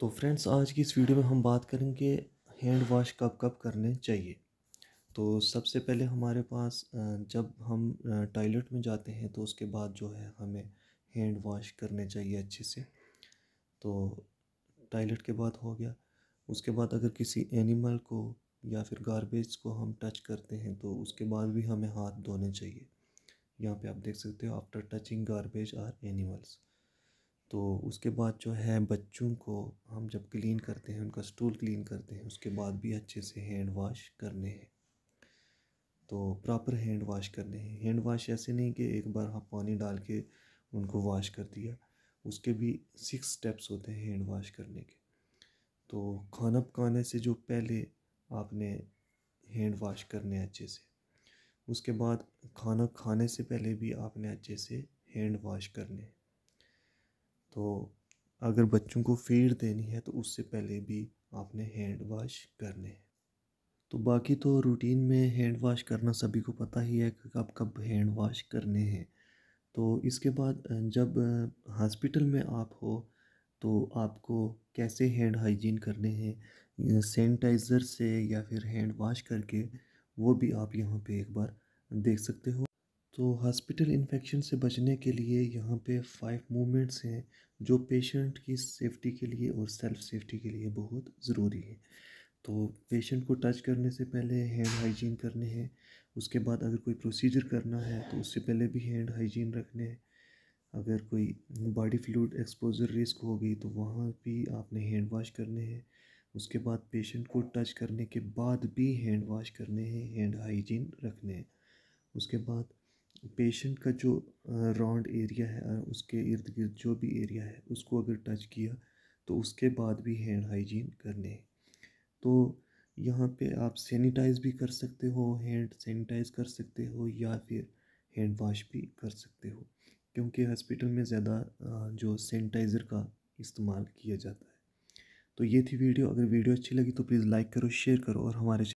तो फ्रेंड्स आज की इस वीडियो में हम बात करेंगे हैंड वाश कब कब करने चाहिए तो सबसे पहले हमारे पास जब हम टॉयलेट में जाते हैं तो उसके बाद जो है हमें हैंड वॉश करने चाहिए अच्छे से तो टॉयलेट के बाद हो गया उसके बाद अगर किसी एनिमल को या फिर गारबेज को हम टच करते हैं तो उसके बाद भी हमें हाथ धोने चाहिए यहाँ पे आप देख सकते हो after touching garbage or animals तो उसके बाद जो है बच्चों को हम जब क्लीन करते हैं उनका स्टूल क्लीन करते हैं उसके बाद भी अच्छे से हैंड वाश करने हैं तो प्रॉपर हैंड वाश करने हैं हैंड वाश ऐसे नहीं कि एक बार हम हाँ पानी डाल के उनको वाश कर दिया उसके भी सिक्स स्टेप्स होते हैं हैंड वाश करने के तो खाना पकाने से जो पहले आपने हैंड वाश करने अच्छे से उसके बाद खाना खाने से पहले भी आपने अच्छे से हैंड वाश करने तो अगर बच्चों को फीड देनी है तो उससे पहले भी आपने हैंड वाश करने हैं तो बाकी तो रूटीन में हैंड वाश करना सभी को पता ही है कि कब कब हैंड वाश करने हैं तो इसके बाद जब हॉस्पिटल में आप हो तो आपको कैसे हैंड हाइजीन करने हैं सैनिटाइज़र से या फिर हैंड वाश करके वो भी आप यहाँ पे एक बार देख सकते हो तो हॉस्पिटल इन्फेक्शन से बचने के लिए यहाँ पे फाइव मूवमेंट्स हैं जो पेशेंट की सेफ्टी के लिए और सेल्फ सेफ्टी के लिए बहुत ज़रूरी है तो पेशेंट को टच करने से पहले हैंड हाइजीन करने हैं उसके बाद अगर कोई प्रोसीजर करना है तो उससे पहले भी हैंड हाइजीन रखने हैं अगर कोई बॉडी फ्लूड एक्सपोजर रिस्क होगी तो वहाँ भी आपने हैंड वाश करने हैं उसके बाद पेशेंट को टच करने के बाद भी हैंड वाश करने हैं हैंड हाइजीन रखने हैं उसके बाद पेशेंट का जो राउंड एरिया है उसके इर्द गिर्द जो भी एरिया है उसको अगर टच किया तो उसके बाद भी हैंड हाइजीन करने तो यहाँ पे आप सैनिटाइज़ भी कर सकते हो हैंड सैनिटाइज़ कर सकते हो या फिर हैंड वॉश भी कर सकते हो क्योंकि हॉस्पिटल में ज़्यादा जो सैनिटाइज़र का इस्तेमाल किया जाता है तो ये थी वीडियो अगर वीडियो अच्छी लगी तो प्लीज़ लाइक करो शेयर करो और हमारे